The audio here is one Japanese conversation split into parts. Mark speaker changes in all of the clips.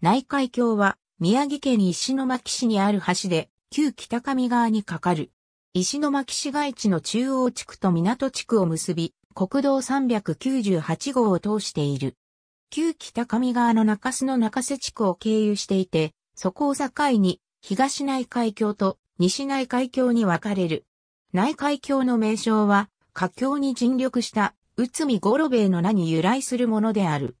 Speaker 1: 内海峡は宮城県石巻市にある橋で旧北上川に架かる。石巻市街地の中央地区と港地区を結び、国道398号を通している。旧北上川の中洲の中瀬地区を経由していて、そこを境に東内海峡と西内海峡に分かれる。内海峡の名称は、河峡に尽力した内海五郎兵衛の名に由来するものである。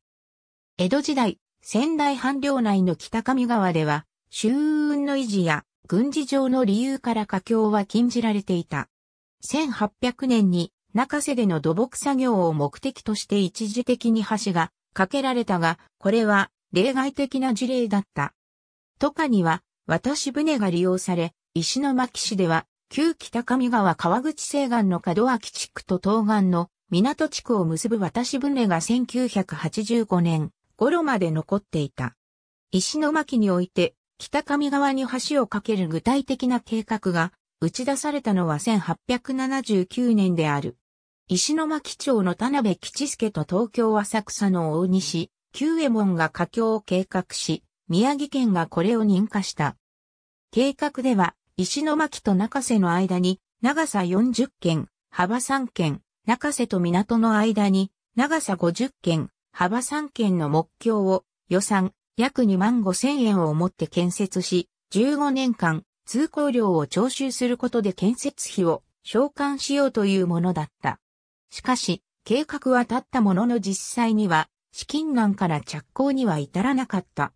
Speaker 1: 江戸時代、仙台藩領内の北上川では、周運の維持や軍事上の理由から架橋は禁じられていた。1800年に中瀬での土木作業を目的として一時的に橋が架けられたが、これは例外的な事例だった。とかには渡し船が利用され、石巻市では旧北上川川口西岸の門脇地区と東岸の港地区を結ぶ渡し船が1985年、頃まで残っていた。石巻において、北上側に橋を架ける具体的な計画が打ち出されたのは1879年である。石巻町の田辺吉助と東京浅草の大西、旧右衛門が架橋を計画し、宮城県がこれを認可した。計画では、石巻と中瀬の間に、長さ40軒、幅3軒、中瀬と港の間に、長さ50軒、幅三軒の目標を予算約2万5千円をもって建設し、15年間通行料を徴収することで建設費を償還しようというものだった。しかし、計画は立ったものの実際には資金難から着工には至らなかった。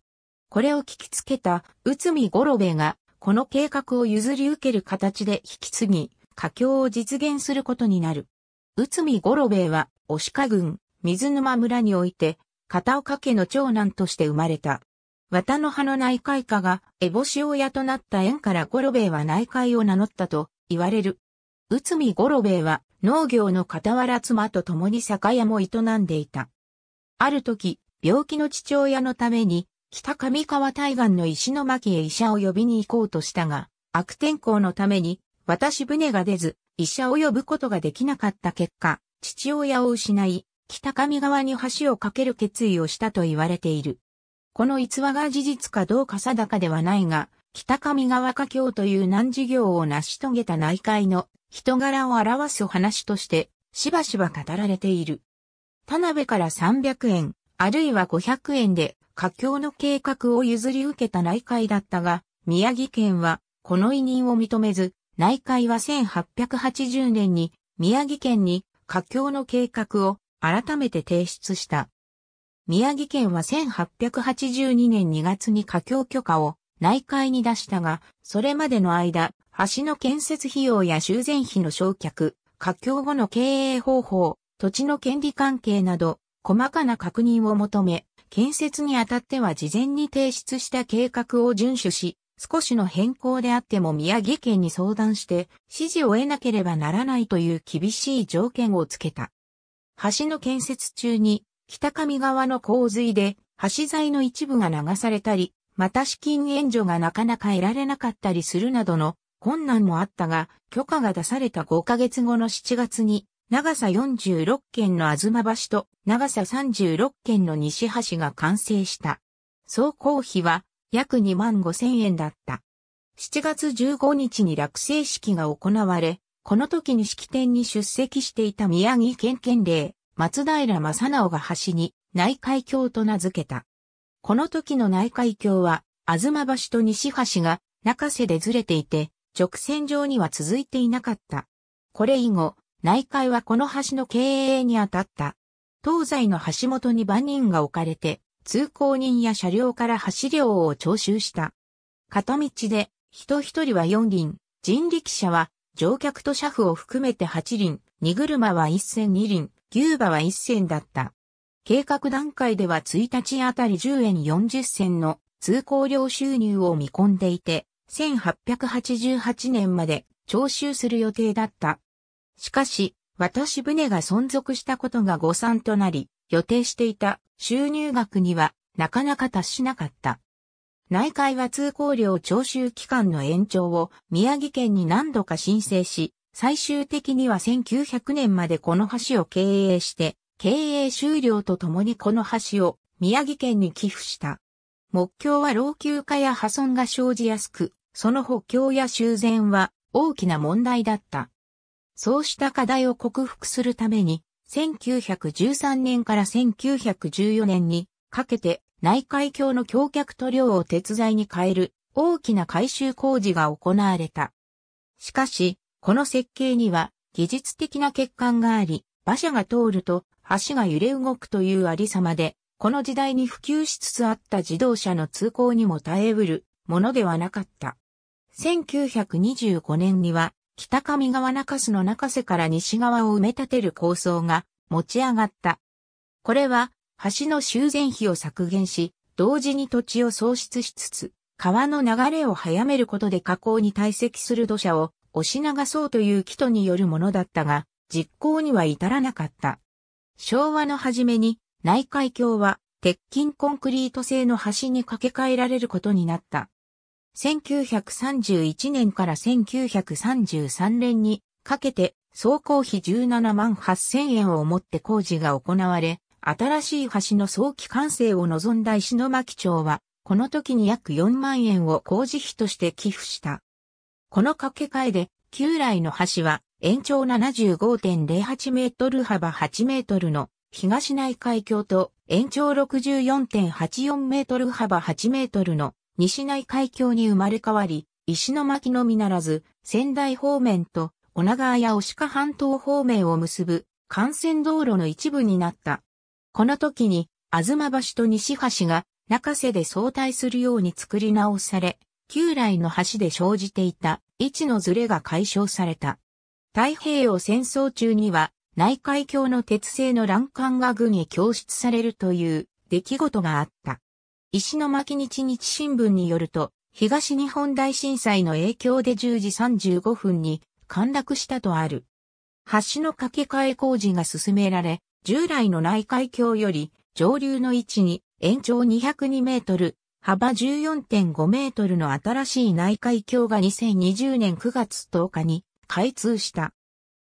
Speaker 1: これを聞きつけた内海五郎兵衛がこの計画を譲り受ける形で引き継ぎ、佳境を実現することになる。内海五郎兵衛は、押鹿軍、水沼村において、片岡家の長男として生まれた。綿の葉の内海家が、烏帽子親となった縁から五郎兵衛は内海を名乗ったと言われる。内海五郎兵衛は、農業の傍ら妻と共に酒屋も営んでいた。ある時、病気の父親のために、北上川対岸の石巻へ医者を呼びに行こうとしたが、悪天候のために、私船が出ず、医者を呼ぶことができなかった結果、父親を失い、北上川に橋を架ける決意をしたと言われている。この逸話が事実かどうか定かではないが、北上川架橋という難事業を成し遂げた内海の人柄を表す話として、しばしば語られている。田辺から300円、あるいは500円で、架橋の計画を譲り受けた内海だったが、宮城県は、この委任を認めず、内海は1880年に、宮城県に架橋の計画を改めて提出した。宮城県は1882年2月に架境許可を内海に出したが、それまでの間、橋の建設費用や修繕費の焼却、架境後の経営方法、土地の権利関係など、細かな確認を求め、建設にあたっては事前に提出した計画を遵守し、少しの変更であっても宮城県に相談して、指示を得なければならないという厳しい条件をつけた。橋の建設中に、北上川の洪水で、橋材の一部が流されたり、また資金援助がなかなか得られなかったりするなどの困難もあったが、許可が出された5ヶ月後の7月に、長さ46件の東橋と長さ36件の西橋が完成した。総工費は約2万5千円だった。7月15日に落成式が行われ、この時に式典に出席していた宮城県県令、松平正直が橋に内海峡と名付けた。この時の内海峡は、東橋と西橋が中瀬でずれていて、直線上には続いていなかった。これ以後、内海はこの橋の経営に当たった。東西の橋元に番人が置かれて、通行人や車両から橋料を徴収した。片道で、人一人は四輪、人力車は乗客と車夫を含めて8輪、荷車は1線2輪、牛馬は1線だった。計画段階では1日あたり10円40銭の通行料収入を見込んでいて、1888年まで徴収する予定だった。しかし、渡し船が存続したことが誤算となり、予定していた収入額にはなかなか達しなかった。内海は通行料徴収期間の延長を宮城県に何度か申請し、最終的には1900年までこの橋を経営して、経営終了とともにこの橋を宮城県に寄付した。目標は老朽化や破損が生じやすく、その補強や修繕は大きな問題だった。そうした課題を克服するために、1913年から1914年にかけて内海橋の橋脚塗料を鉄材に変える大きな改修工事が行われた。しかし、この設計には技術的な欠陥があり、馬車が通ると橋が揺れ動くというありさまで、この時代に普及しつつあった自動車の通行にも耐えうるものではなかった。1925年には北上川中洲の中瀬から西側を埋め立てる構想が持ち上がった。これは橋の修繕費を削減し、同時に土地を創出しつつ、川の流れを早めることで河口に堆積する土砂を押し流そうという基礎によるものだったが、実行には至らなかった。昭和の初めに内海橋は鉄筋コンクリート製の橋に架け替えられることになった。1931年から1933年にかけて総工費17万8000円をもって工事が行われ、新しい橋の早期完成を望んだ石巻町は、この時に約4万円を工事費として寄付した。この掛け替えで、旧来の橋は延長75.08メートル幅8メートルの東内海峡と延長64.84メートル幅8メートルの西内海峡に生まれ変わり、石巻のみならず仙台方面と女川や押鹿半島方面を結ぶ幹線道路の一部になった。この時に、あずま橋と西橋が中瀬で相対するように作り直され、旧来の橋で生じていた位置のズレが解消された。太平洋戦争中には内海峡の鉄製の欄干が軍へ供出されるという出来事があった。石巻日日新聞によると、東日本大震災の影響で10時35分に陥落したとある。橋の架け替え工事が進められ、従来の内海橋より上流の位置に延長202メートル、幅14.5メートルの新しい内海橋が2020年9月10日に開通した。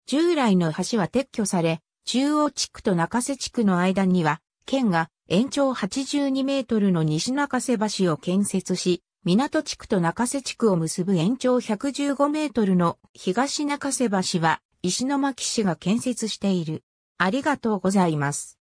Speaker 1: 従来の橋は撤去され、中央地区と中瀬地区の間には、県が延長82メートルの西中瀬橋を建設し、港地区と中瀬地区を結ぶ延長115メートルの東中瀬橋は石巻市が建設している。ありがとうございます。